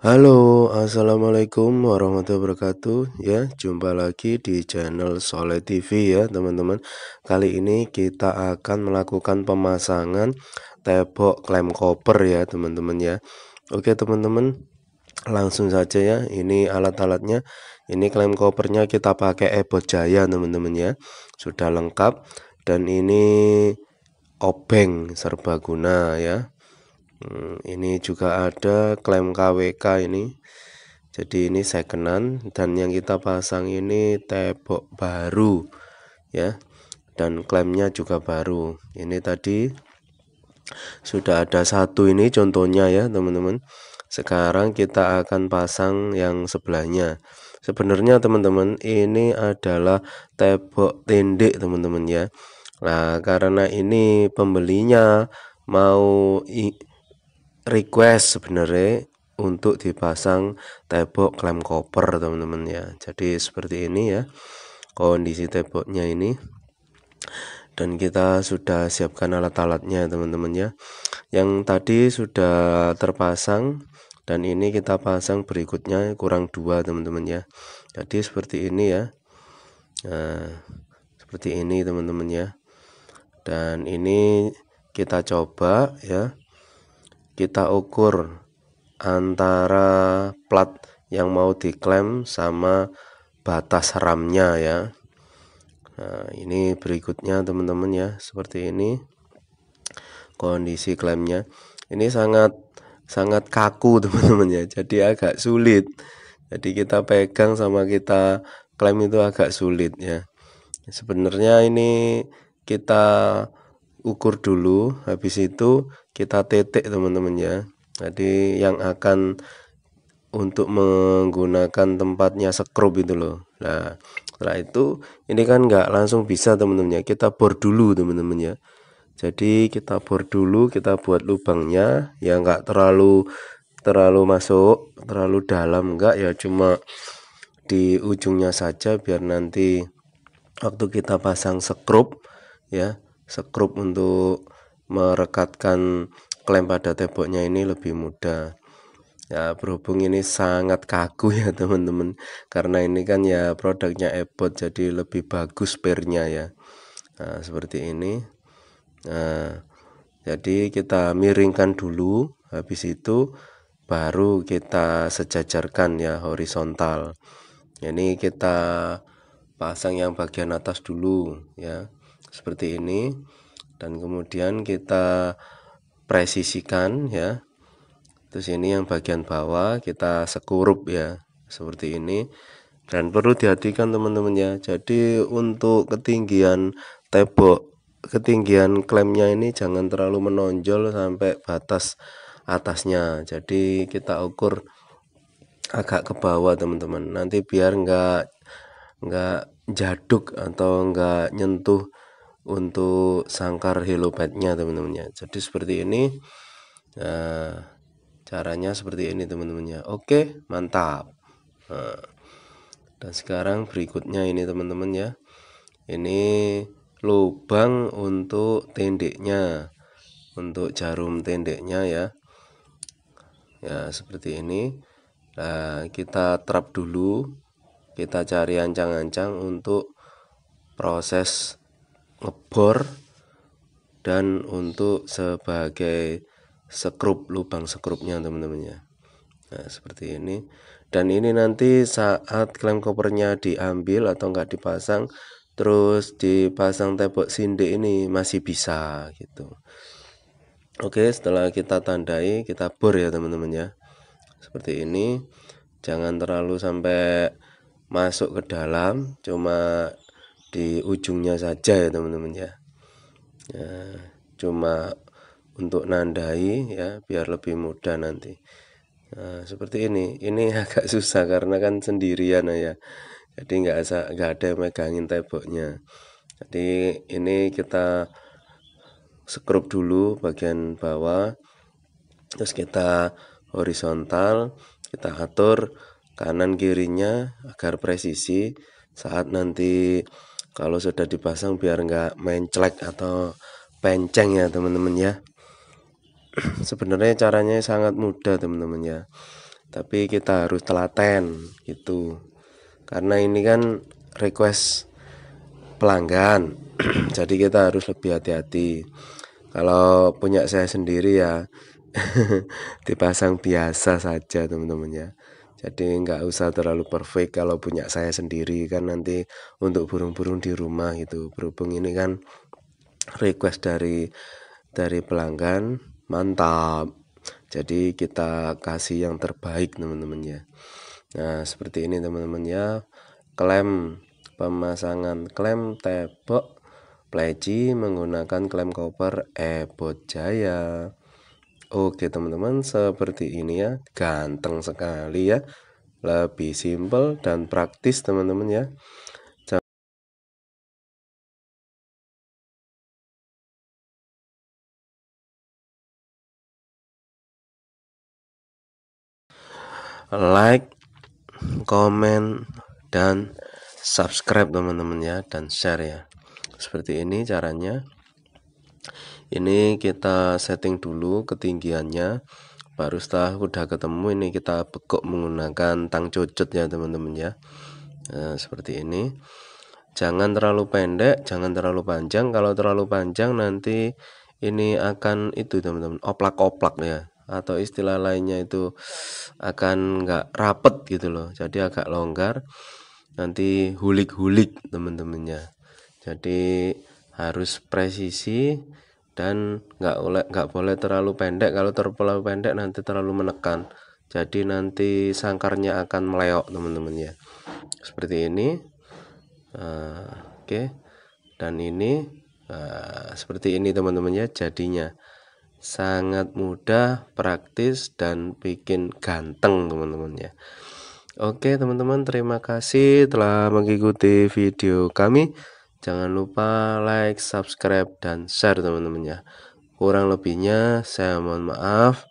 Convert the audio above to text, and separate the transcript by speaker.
Speaker 1: Halo, assalamualaikum warahmatullahi wabarakatuh. Ya, jumpa lagi di channel sole TV ya, teman-teman. Kali ini kita akan melakukan pemasangan tebok klem koper ya, teman-teman ya. Oke, teman-teman langsung saja ya ini alat-alatnya ini klaim kopernya kita pakai Ebo jaya teman-teman ya sudah lengkap dan ini obeng serbaguna ya hmm, ini juga ada klaim KWK ini jadi ini secondan dan yang kita pasang ini tebok baru ya dan klaimnya juga baru ini tadi sudah ada satu ini contohnya ya teman-teman sekarang kita akan pasang yang sebelahnya. Sebenarnya teman-teman ini adalah tebok tindik teman-teman ya. Nah, karena ini pembelinya mau request sebenarnya untuk dipasang tebok klem koper teman-teman ya. Jadi seperti ini ya kondisi teboknya ini dan kita sudah siapkan alat-alatnya teman-teman ya yang tadi sudah terpasang dan ini kita pasang berikutnya kurang dua teman-teman ya jadi seperti ini ya nah, seperti ini teman-teman ya dan ini kita coba ya kita ukur antara plat yang mau diklaim sama batas ramnya ya nah ini berikutnya teman-teman ya seperti ini kondisi klaimnya ini sangat sangat kaku teman-teman ya jadi agak sulit jadi kita pegang sama kita klaim itu agak sulit ya sebenarnya ini kita ukur dulu habis itu kita titik teman-teman ya jadi yang akan untuk menggunakan tempatnya sekrup itu loh nah setelah itu ini kan nggak langsung bisa teman-teman ya kita bor dulu teman-teman ya jadi kita bor dulu kita buat lubangnya ya enggak terlalu terlalu masuk terlalu dalam enggak ya cuma di ujungnya saja biar nanti waktu kita pasang sekrup ya sekrup untuk merekatkan klem pada temboknya ini lebih mudah ya berhubung ini sangat kaku ya teman-teman karena ini kan ya produknya Ebot jadi lebih bagus pernya ya nah, seperti ini nah jadi kita miringkan dulu habis itu baru kita sejajarkan ya horizontal ini kita pasang yang bagian atas dulu ya seperti ini dan kemudian kita presisikan ya terus ini yang bagian bawah kita sekurup ya seperti ini dan perlu dihatikan teman-teman ya jadi untuk ketinggian tebok ketinggian klemnya ini jangan terlalu menonjol sampai batas atasnya jadi kita ukur agak ke bawah teman-teman nanti biar enggak nggak jaduk atau enggak nyentuh untuk sangkar helopetnya teman-teman ya jadi seperti ini nah, caranya seperti ini teman-teman ya oke mantap nah, dan sekarang berikutnya ini teman-teman ya ini lubang untuk tendeknya untuk jarum tendeknya ya ya seperti ini nah, kita trap dulu kita cari ancang-ancang untuk proses ngebor dan untuk sebagai sekrup lubang sekrupnya teman-teman ya nah seperti ini dan ini nanti saat klem kopernya diambil atau enggak dipasang terus dipasang tembok sinde ini masih bisa gitu oke setelah kita tandai kita bor ya teman-teman ya seperti ini jangan terlalu sampai masuk ke dalam cuma di ujungnya saja ya teman-teman ya. ya cuma untuk nandai ya biar lebih mudah nanti nah, seperti ini ini agak susah karena kan sendirian ya jadi nggak ada nggak ada yang megangin temboknya jadi ini kita skrup dulu bagian bawah terus kita horizontal kita atur kanan kirinya agar presisi saat nanti kalau sudah dipasang biar nggak mencelek atau penceng ya teman-teman ya sebenarnya caranya sangat mudah teman-teman ya tapi kita harus telaten gitu karena ini kan request pelanggan jadi kita harus lebih hati-hati kalau punya saya sendiri ya dipasang biasa saja teman-teman ya jadi nggak usah terlalu perfect kalau punya saya sendiri kan nanti untuk burung-burung di rumah itu berhubung ini kan request dari dari pelanggan mantap jadi kita kasih yang terbaik teman-teman ya Nah, seperti ini teman-teman ya. Klem pemasangan klem tebok pleci menggunakan klem koper Ebot Jaya. Oke, teman-teman, seperti ini ya. Ganteng sekali ya. Lebih simple dan praktis, teman-teman ya. like komen dan subscribe teman-teman ya dan share ya seperti ini caranya ini kita setting dulu ketinggiannya baru setelah udah ketemu ini kita bekuk menggunakan tang cocot ya teman-teman ya nah, seperti ini jangan terlalu pendek jangan terlalu panjang kalau terlalu panjang nanti ini akan itu teman-teman oplak-oplak ya atau istilah lainnya itu akan nggak rapet gitu loh jadi agak longgar nanti hulik-hulik temen-temennya jadi harus presisi dan nggak boleh nggak boleh terlalu pendek kalau terlalu pendek nanti terlalu menekan jadi nanti sangkarnya akan meleok teman-teman ya seperti ini uh, oke okay. dan ini uh, seperti ini teman-teman ya jadinya sangat mudah, praktis dan bikin ganteng teman-teman ya. Oke teman-teman terima kasih telah mengikuti video kami. Jangan lupa like, subscribe dan share teman-teman ya. Kurang lebihnya saya mohon maaf.